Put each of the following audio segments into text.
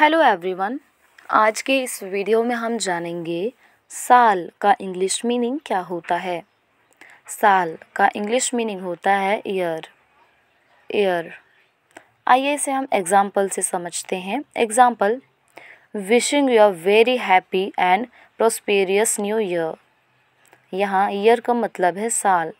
hello everyone आज के इस वीडियो में हम जानेंगे साल का इंग्लिश मीनिंग क्या होता है साल का इंग्लिश मीनिंग होता है ईयर ईयर आइए इसे हम एग्जाम्पल से समझते हैं example wishing your very happy and prosperous new year यहाँ ईयर का मतलब है साल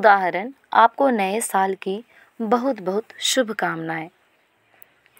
उदाहरण आपको नए साल की बहुत बहुत शुभकामनाएं